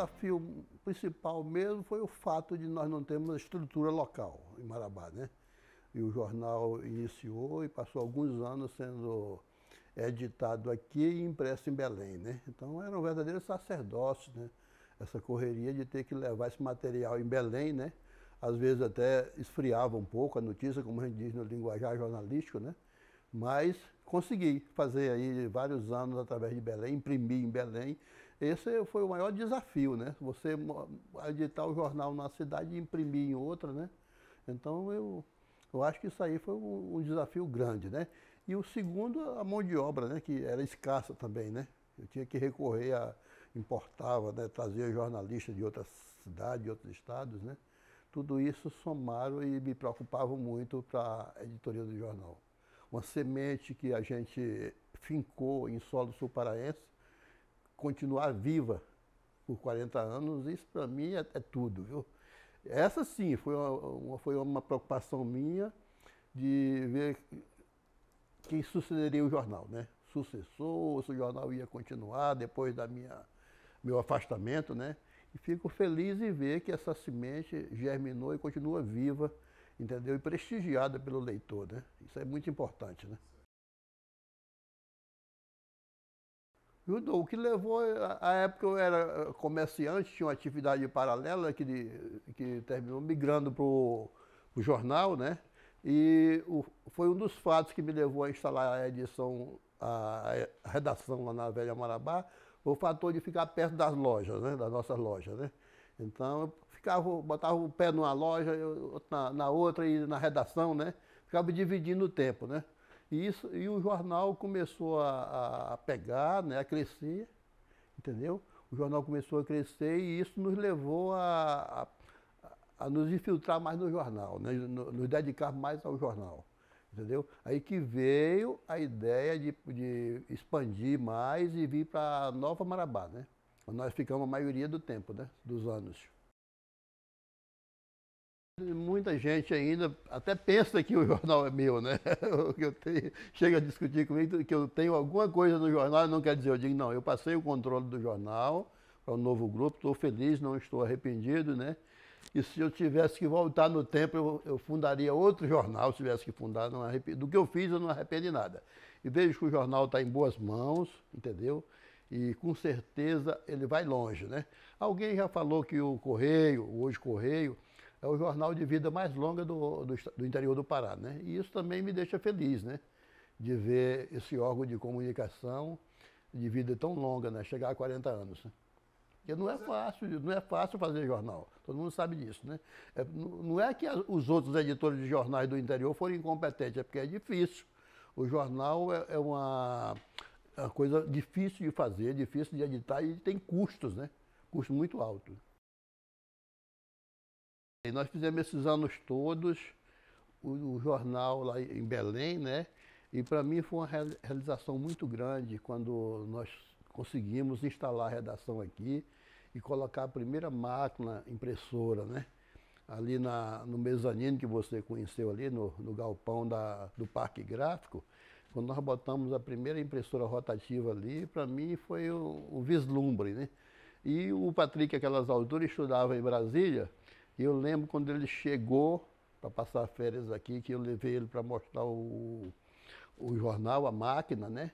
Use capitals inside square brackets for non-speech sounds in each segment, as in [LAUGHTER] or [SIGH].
desafio principal mesmo foi o fato de nós não termos estrutura local em Marabá, né? E o jornal iniciou e passou alguns anos sendo editado aqui e impresso em Belém, né? Então era um verdadeiro sacerdócio, né? Essa correria de ter que levar esse material em Belém, né? Às vezes até esfriava um pouco a notícia, como a gente diz no linguajar jornalístico, né? Mas consegui fazer aí vários anos através de Belém, imprimir em Belém esse foi o maior desafio, né? Você editar o jornal numa cidade e imprimir em outra, né? Então eu, eu acho que isso aí foi um, um desafio grande, né? E o segundo, a mão de obra, né? Que era escassa também, né? Eu tinha que recorrer a importava, né? Trazia jornalistas de outras cidades, de outros estados, né? Tudo isso somaram e me preocupavam muito para a editoria do jornal. Uma semente que a gente fincou em solo sul-paraense, continuar viva por 40 anos, isso para mim é, é, tudo. Viu? Essa sim foi uma, foi uma preocupação minha de ver quem sucederia o jornal, né? Sucessor, se o jornal ia continuar depois da minha meu afastamento, né? E fico feliz em ver que essa semente germinou e continua viva, entendeu? E prestigiada pelo leitor, né? Isso é muito importante, né? O que levou, à época eu era eh, comerciante, tinha uma atividade paralela que, que terminou migrando para o jornal, né? E o, foi um dos fatos que me levou a instalar a edição, a, a redação lá na Velha Marabá, foi o fator de ficar perto das lojas, né? Das nossas lojas, né? Então eu ficava, botava o pé numa loja, eu, na, na outra e na redação, né? Ficava dividindo o tempo, né? E, isso, e o jornal começou a, a pegar, né, a crescer, entendeu? O jornal começou a crescer e isso nos levou a, a, a nos infiltrar mais no jornal, né, no, nos dedicar mais ao jornal, entendeu? Aí que veio a ideia de, de expandir mais e vir para Nova Marabá, né? Nós ficamos a maioria do tempo, né, dos anos. Muita gente ainda até pensa que o jornal é meu, né? [LAUGHS] que eu tenho, chega a discutir comigo que eu tenho alguma coisa no jornal, não quer dizer, eu digo, não, eu passei o controle do jornal para é o um novo grupo, estou feliz, não estou arrependido, né? E se eu tivesse que voltar no tempo, eu, fundaria outro jornal, se tivesse que fundar, não arrependo. Do que eu fiz, eu não arrependi nada. E vejo que o jornal está em boas mãos, entendeu? e com certeza ele vai longe, né? Alguém já falou que o Correio, hoje Correio, é o jornal de vida mais longa do, do, do, interior do Pará. Né? E isso também me deixa feliz, né? De ver esse órgão de comunicação de vida tão longa, né? Chegar a 40 anos. Né? Porque não é, é fácil, não é fácil fazer jornal. Todo mundo sabe disso, né? É, não é que os outros editores de jornais do interior foram incompetentes, é porque é difícil. O jornal é, é uma, é uma coisa difícil de fazer, difícil de editar e tem custos, né? Custo muito alto. E nós fizemos esses anos todos o, o jornal lá em Belém, né? E para mim foi uma realização muito grande quando nós conseguimos instalar a redação aqui e colocar a primeira máquina impressora, né? Ali na, no mezanino que você conheceu ali, no, no galpão da, do Parque Gráfico, quando nós botamos a primeira impressora rotativa ali, para mim foi o, o vislumbre, né? E o Patrick, aquelas alturas, estudava em Brasília, eu lembro quando ele chegou para passar férias aqui, que eu levei ele para mostrar o, o jornal, a máquina, né?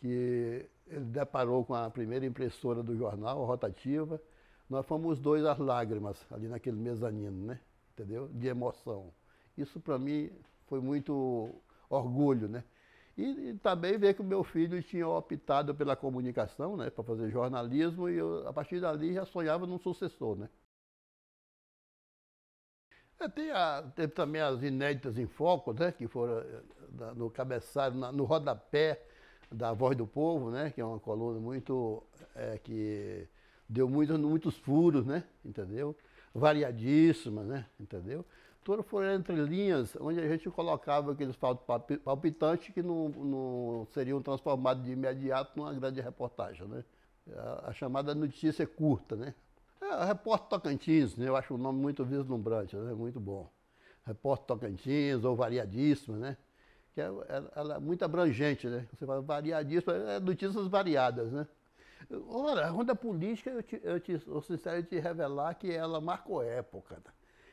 Que ele deparou com a primeira impressora do jornal, a rotativa. Nós fomos dois às lágrimas ali naquele mezanino, né? Entendeu? De emoção. Isso para mim foi muito orgulho, né? E, e, também ver que o meu filho tinha optado pela comunicação, né, para fazer jornalismo, e eu, a partir dali já sonhava num sucessor, né? É, tem a, teve também as inéditas em foco, né, que foram no eh, cabeçalho, na, no rodapé da Voz do Povo, né, que é uma coluna muito, é, que deu muito, muitos furos, né, entendeu? Variadíssimas, né, entendeu? Todas foram entre linhas onde a gente colocava aqueles palpitantes que não, não seriam transformados de imediato numa grande reportagem, né? a, a chamada notícia curta, né? É, Repórter Tocantins, né? eu acho o nome muito vislumbrante, né? muito bom. Repórter Tocantins, ou Variadíssima, né? Que é, é ela é, muito abrangente, né? Você fala variadíssima, é notícias variadas, né? Ora, a Ronda é Política, eu, te, eu, te, eu sincero te revelar que ela marcou época, tá?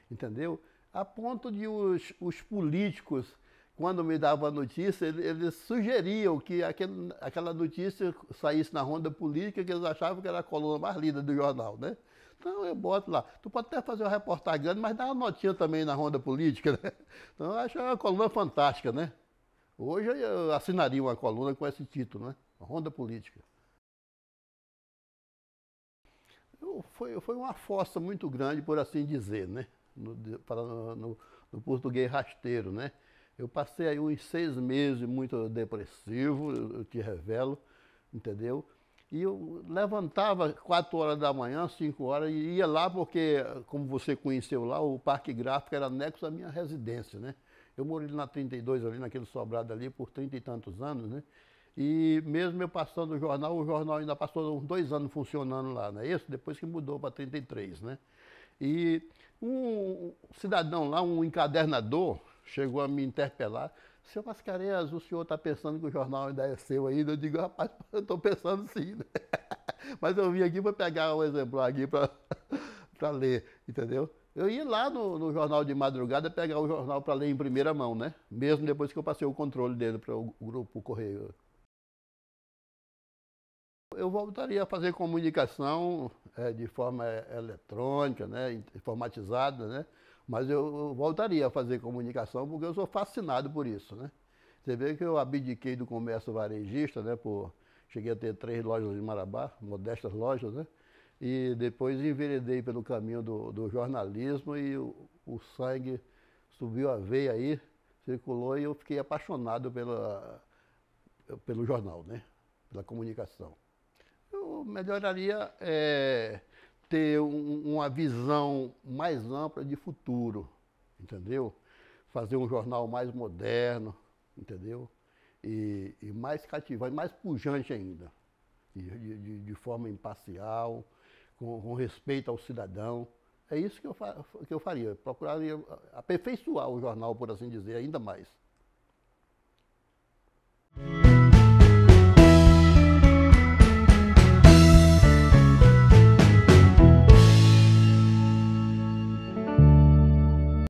entendeu? A ponto de os, os políticos, quando me davam a notícia, eles, sugeriam que aquele, aquela notícia saísse na Ronda Política, que eles achavam que era a coluna mais lida do jornal, né? Não, eu boto lá. Tu pode até fazer uma reportagem grande, mas dá uma notinha também na ronda política, né? [LAUGHS] Então eu acho uma coluna fantástica, né? Hoje eu assinaria uma coluna com esse título, né? Ronda Política. Eu, foi, foi uma força muito grande, por assim dizer, né? No, para, no, no português rasteiro, né? Eu passei aí uns seis meses muito depressivo, eu te revelo, entendeu? E eu levantava 4 horas da manhã, 5 horas, e ia lá porque, como você conheceu lá, o Parque Gráfico era anexo à minha residência, né? Eu morei na 32 ali, naquele sobrado ali, por trinta e tantos anos, né? E mesmo eu passando o jornal, o jornal ainda passou uns dois anos funcionando lá, né? Isso depois que mudou para 33, né? E um cidadão lá, um encadernador, chegou a me interpelar seu Mascarenhas, o senhor está pensando que o jornal ainda é seu ainda? Eu digo, rapaz, [LAUGHS] eu estou pensando sim. Né? [LAUGHS] Mas eu vim aqui para pegar um exemplar aqui para [LAUGHS] ler, entendeu? Eu ia lá no, no, jornal de madrugada pegar o jornal para ler em primeira mão, né? Mesmo depois que eu passei o controle dele para o grupo Correio. Eu voltaria a fazer comunicação é, de forma eh, eletrônica, né? informatizada, né? Mas eu voltaria a fazer comunicação porque eu sou fascinado por isso, né? Você vê que eu abdiquei do comércio varejista, né? Por, cheguei a ter três lojas de Marabá, modestas lojas, né? E depois enveredei pelo caminho do, do jornalismo e o, o sangue subiu a veia aí, circulou e eu fiquei apaixonado pela, pelo jornal, né? Pela comunicação. Eu melhoraria é, ter um, uma visão mais ampla de futuro, entendeu? Fazer um jornal mais moderno, entendeu? E, e mais cativante, mais pujante ainda, de, de, de forma imparcial, com, com, respeito ao cidadão. É isso que eu, que eu faria, procuraria aperfeiçoar o jornal, por assim dizer, ainda mais.